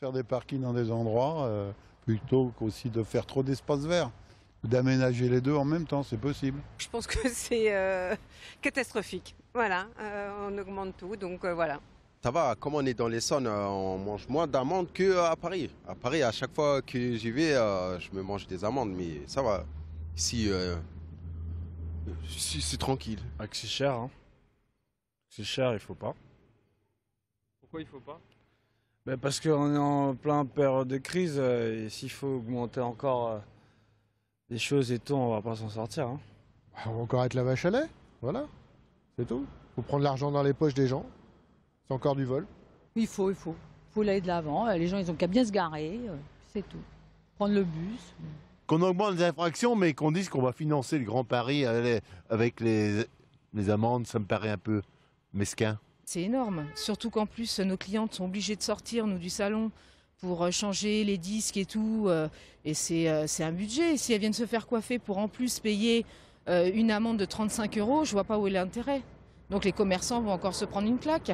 faire des parkings dans des endroits euh, plutôt qu'aussi de faire trop d'espace vert d'aménager les deux en même temps, c'est possible. Je pense que c'est euh, catastrophique. Voilà, euh, on augmente tout, donc voilà. Ça va, comme on est dans les zones on mange moins d'amandes qu'à Paris. À Paris, à chaque fois que j'y vais, je me mange des amandes, mais ça va. Ici, c'est tranquille. Ah, c'est cher, hein. C'est cher, il faut pas. Pourquoi il faut pas ben, parce qu'on est en plein période de crise euh, et s'il faut augmenter encore euh, des choses et tout, on va pas s'en sortir. Hein. Ah, on va encore être la vache à lait, voilà, c'est tout. faut prendre l'argent dans les poches des gens, c'est encore du vol. Il faut, il faut. Il faut aller de l'avant, euh, les gens ils ont qu'à bien se garer, c'est tout. Prendre le bus qu'on augmente les infractions, mais qu'on dise qu'on va financer le Grand Paris avec les amendes, ça me paraît un peu mesquin c'est énorme. Surtout qu'en plus, nos clientes sont obligées de sortir, nous, du salon pour euh, changer les disques et tout. Euh, et euh, c'est un budget. Si elles viennent se faire coiffer pour en plus payer une amende de 35 euros, je vois pas où est l'intérêt. Donc les commerçants vont encore se prendre une claque.